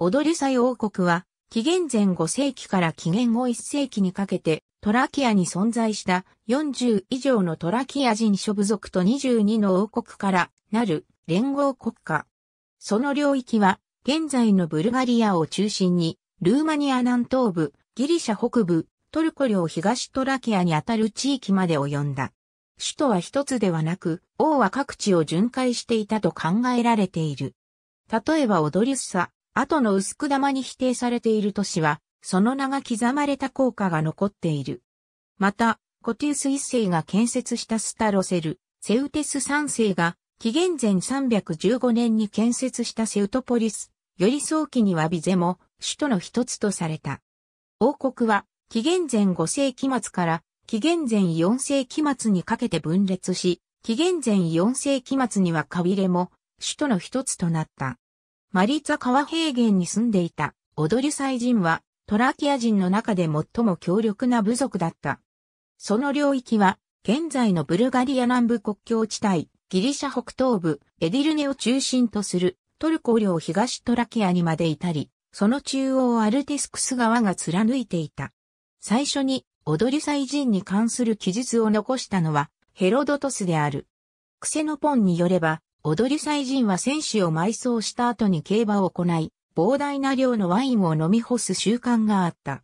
オドリュサイ王国は、紀元前5世紀から紀元後1世紀にかけて、トラキアに存在した40以上のトラキア人諸部族と22の王国からなる連合国家。その領域は、現在のブルガリアを中心に、ルーマニア南東部、ギリシャ北部、トルコ領東トラキアにあたる地域まで及んだ。首都は一つではなく、王は各地を巡回していたと考えられている。例えばオドリュッサ、後の薄く玉に否定されている都市は、その名が刻まれた効果が残っている。また、コティウス一世が建設したスタロセル、セウテス三世が、紀元前315年に建設したセウトポリス、より早期にはビゼも、首都の一つとされた。王国は、紀元前5世紀末から、紀元前4世紀末にかけて分裂し、紀元前4世紀末にはカビレも、首都の一つとなった。マリツァ川平原に住んでいたオドリュサイ人はトラキア人の中で最も強力な部族だった。その領域は現在のブルガリア南部国境地帯、ギリシャ北東部、エディルネを中心とするトルコ領東トラキアにまで至り、その中央アルティスクス川が貫いていた。最初にオドリュサイ人に関する記述を残したのはヘロドトスである。クセノポンによれば、踊り祭人は選手を埋葬した後に競馬を行い、膨大な量のワインを飲み干す習慣があった。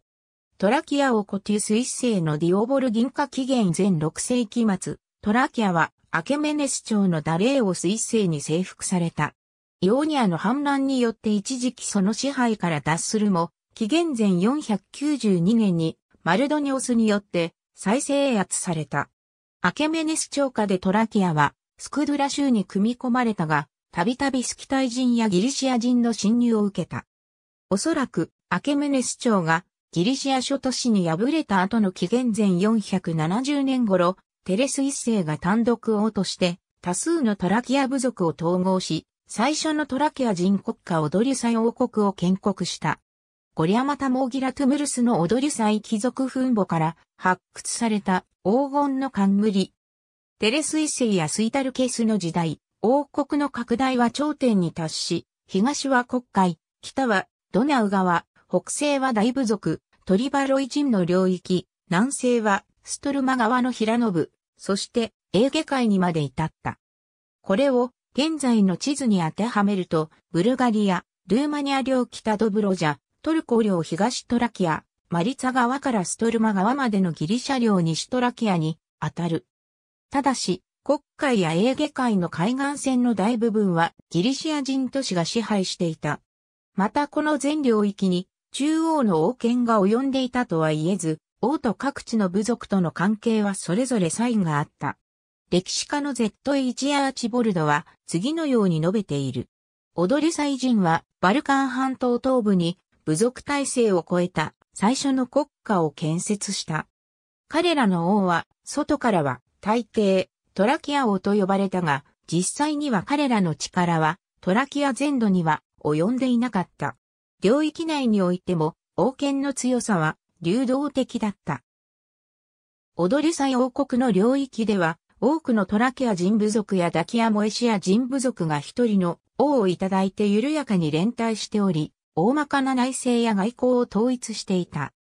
トラキア王コティス一世のディオボル銀河紀元前6世紀末、トラキアはアケメネス朝のダレーオス一世に征服された。イオニアの反乱によって一時期その支配から脱するも、紀元前492年にマルドニオスによって再制圧された。アケメネス朝下でトラキアはスクドゥラ州に組み込まれたが、たびたびスキタイ人やギリシア人の侵入を受けた。おそらく、アケメネス朝がギリシア諸都市に敗れた後の紀元前470年頃、テレス一世が単独王として多数のトラキア部族を統合し、最初のトラキア人国家オドリュサイ王国を建国した。ゴリアマタモーギラトゥムルスのオドリュサイ貴族墳墓から発掘された黄金の冠テレスイセイやスイタルケスの時代、王国の拡大は頂点に達し、東は国海、北はドナウ川、北西は大部族、トリバロイ人の領域、南西はストルマ川の平信、そしてエーゲ海にまで至った。これを現在の地図に当てはめると、ブルガリア、ルーマニア領北ドブロジャ、トルコ領東トラキア、マリツァ川からストルマ川までのギリシャ領西トラキアに当たる。ただし、国海やエーゲ海の海岸線の大部分はギリシア人都市が支配していた。またこの全領域に中央の王権が及んでいたとは言えず、王と各地の部族との関係はそれぞれ差異があった。歴史家の Z.H. アーチボルドは次のように述べている。踊り祭人はバルカン半島東部に部族体制を超えた最初の国家を建設した。彼らの王は外からは大抵、トラキア王と呼ばれたが、実際には彼らの力は、トラキア全土には及んでいなかった。領域内においても、王権の強さは、流動的だった。踊り祭王国の領域では、多くのトラキア人部族やダキアモエシア人部族が一人の王をいただいて緩やかに連帯しており、大まかな内政や外交を統一していた。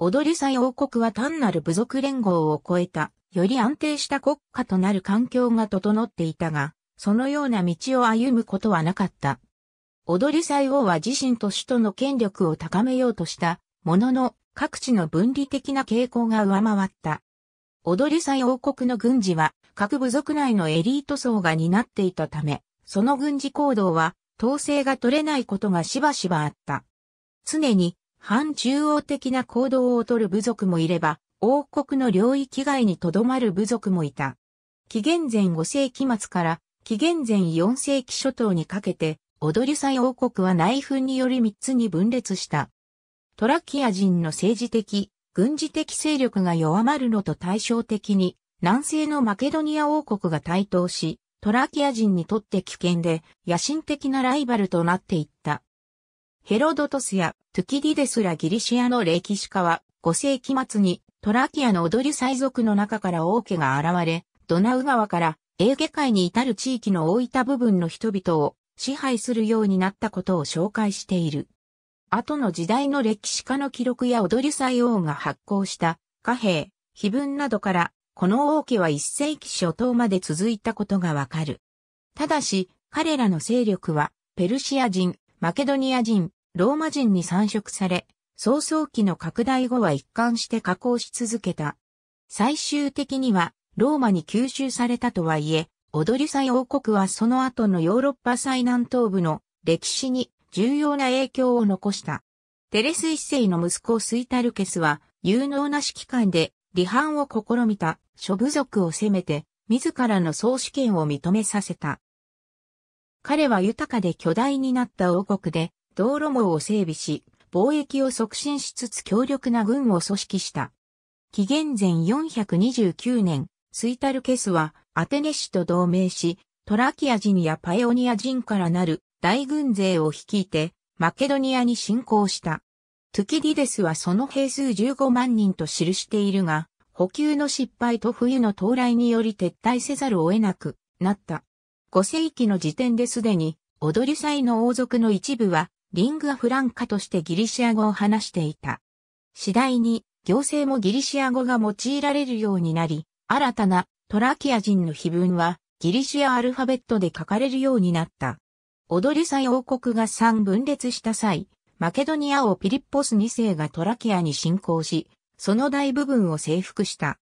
踊り祭王国は単なる部族連合を超えたより安定した国家となる環境が整っていたが、そのような道を歩むことはなかった。踊り西王は自身と首都の権力を高めようとした、ものの各地の分離的な傾向が上回った。踊り西王国の軍事は各部族内のエリート層が担っていたため、その軍事行動は統制が取れないことがしばしばあった。常に反中央的な行動をとる部族もいれば、王国の領域外に留まる部族もいた。紀元前5世紀末から紀元前4世紀初頭にかけて、オドリュサイ王国は内紛により3つに分裂した。トラキア人の政治的、軍事的勢力が弱まるのと対照的に、南西のマケドニア王国が台頭し、トラキア人にとって危険で野心的なライバルとなっていった。ヘロドトスやトゥキディデスらギリシアの歴史家は5世紀末にトラキアの踊り祭族の中から王家が現れ、ドナウ川からエーゲ海に至る地域の大分部分の人々を支配するようになったことを紹介している。後の時代の歴史家の記録や踊り祭王が発行した貨幣、碑文などから、この王家は一世紀初頭まで続いたことがわかる。ただし、彼らの勢力は、ペルシア人、マケドニア人、ローマ人に参色され、早々期の拡大後は一貫して加工し続けた。最終的にはローマに吸収されたとはいえ、オドリュサイ王国はその後のヨーロッパ最南東部の歴史に重要な影響を残した。テレス一世の息子スイタルケスは有能な指揮官で離反を試みた諸部族を攻めて自らの総主権を認めさせた。彼は豊かで巨大になった王国で道路網を整備し貿易を促進しつつ強力な軍を組織した。紀元前429年、スイタルケスはアテネ氏と同盟し、トラキア人やパエオニア人からなる大軍勢を率いて、マケドニアに侵攻した。トゥキディデスはその兵数15万人と記しているが、補給の失敗と冬の到来により撤退せざるを得なくなった。5世紀の時点ですでに、踊り祭の王族の一部はリングアフランカとしてギリシア語を話していた。次第に行政もギリシア語が用いられるようになり、新たなトラキア人の碑文はギリシアアルファベットで書かれるようになった。オドリサイ王国が3分裂した際、マケドニア王ピリッポス2世がトラキアに侵攻し、その大部分を征服した。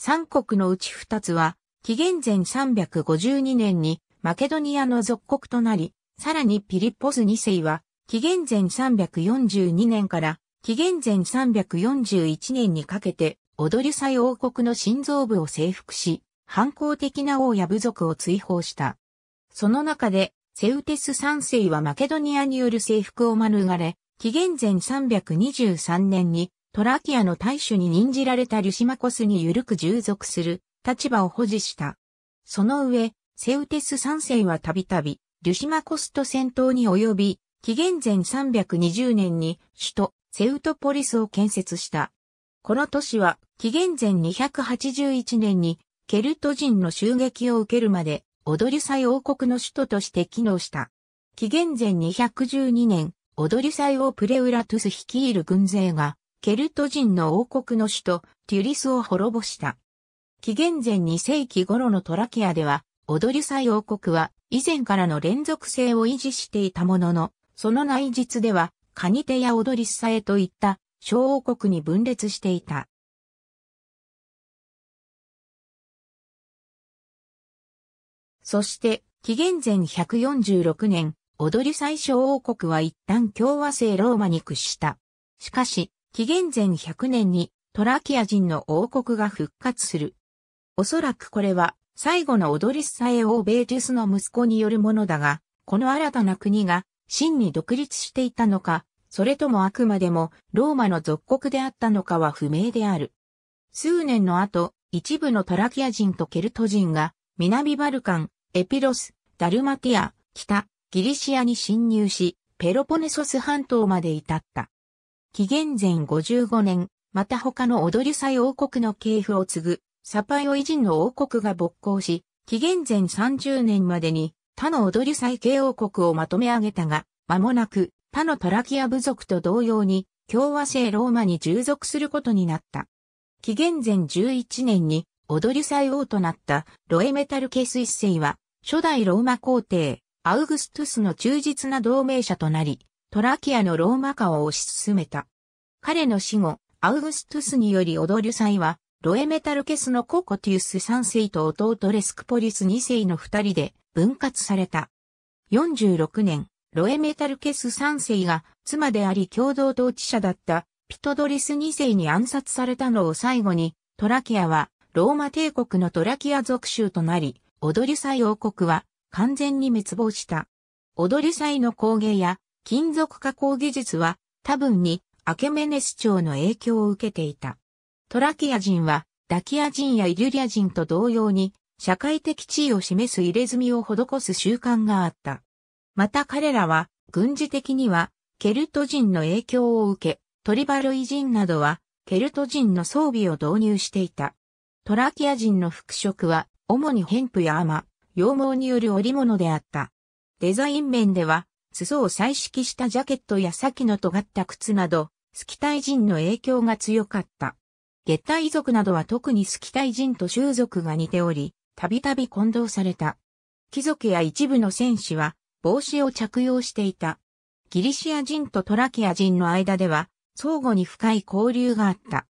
3国のうち2つは、紀元前352年にマケドニアの属国となり、さらにピリッポス2世は紀元前342年から紀元前341年にかけて、オドュサイ王国の心臓部を征服し、反抗的な王や部族を追放した。その中で、セウテス三世はマケドニアによる征服を免れ、紀元前323年にトラキアの大主に任じられたリュシマコスに緩く従属する立場を保持した。その上、セウテス三世はたびたび、リュシマコスと戦闘に及び、紀元前320年に首都セウトポリスを建設した。この都市は紀元前281年にケルト人の襲撃を受けるまでオドリュサイ王国の首都として機能した。紀元前212年、オドリュサイ王プレウラトゥス率いる軍勢がケルト人の王国の首都テュリスを滅ぼした。紀元前2世紀頃のトラキアではオドリュサイ王国は以前からの連続性を維持していたもののその内実では、カニテやオドリッサエといった小王国に分裂していた。そして、紀元前146年、オドリサエ小王国は一旦共和制ローマに屈した。しかし、紀元前100年にトラキア人の王国が復活する。おそらくこれは最後のリりサエ王ベージュスの息子によるものだが、この新たな国が真に独立していたのか、それともあくまでもローマの属国であったのかは不明である。数年の後、一部のトラキア人とケルト人が南バルカン、エピロス、ダルマティア、北、ギリシアに侵入し、ペロポネソス半島まで至った。紀元前55年、また他のオドリュサイ王国の系譜を継ぐ、サパイオイ人の王国が勃興し、紀元前30年までに他の踊り祭系王国をまとめ上げたが、間もなく他のトラキア部族と同様に共和制ローマに従属することになった。紀元前11年に踊り祭王となったロエメタルケス一世は初代ローマ皇帝アウグストゥスの忠実な同盟者となり、トラキアのローマ化を推し進めた。彼の死後、アウグストゥスにより踊り祭は、ロエメタルケスのココティウス3世と弟レスクポリス2世の2人で、分割された。46年、ロエメタルケス3世が妻であり共同統治者だったピトドリス2世に暗殺されたのを最後に、トラキアはローマ帝国のトラキア属州となり、オドリサイ王国は完全に滅亡した。オドリサイの工芸や金属加工技術は多分にアケメネス朝の影響を受けていた。トラキア人はダキア人やイリュリア人と同様に社会的地位を示す入れ墨を施す習慣があった。また彼らは、軍事的には、ケルト人の影響を受け、トリバルイ人などは、ケルト人の装備を導入していた。トラキア人の服飾は、主にヘンプやアマ、羊毛による織物であった。デザイン面では、裾を彩色したジャケットや先の尖った靴など、スキタイ人の影響が強かった。ゲッタイ族などは特にスキタイ人と習族が似ており、たびたび混同された。貴族や一部の戦士は帽子を着用していた。ギリシア人とトラキア人の間では相互に深い交流があった。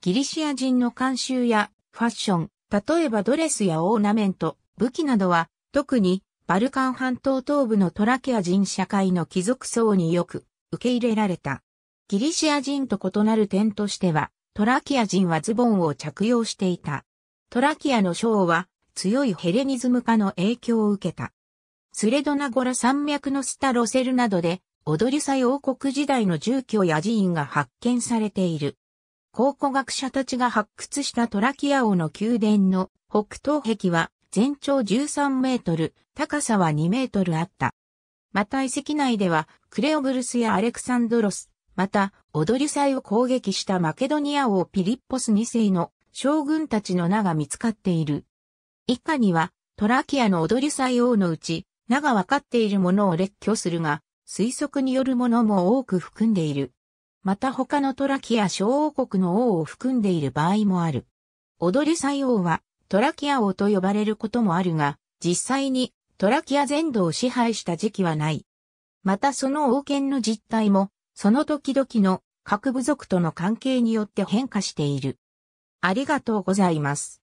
ギリシア人の慣習やファッション、例えばドレスやオーナメント、武器などは特にバルカン半島東部のトラキア人社会の貴族層によく受け入れられた。ギリシア人と異なる点としては、トラキア人はズボンを着用していた。トラキアの章は強いヘレニズム化の影響を受けた。スレドナゴラ山脈のスタロセルなどで、踊り祭王国時代の住居や寺院が発見されている。考古学者たちが発掘したトラキア王の宮殿の北東壁は全長13メートル、高さは2メートルあった。また遺跡内ではクレオブルスやアレクサンドロス、また踊り祭を攻撃したマケドニア王ピリッポス2世の将軍たちの名が見つかっている。以下には、トラキアの踊り祭王のうち、名が分かっているものを列挙するが、推測によるものも多く含んでいる。また他のトラキア小王国の王を含んでいる場合もある。踊り祭王はトラキア王と呼ばれることもあるが、実際にトラキア全土を支配した時期はない。またその王権の実態も、その時々の各部族との関係によって変化している。ありがとうございます。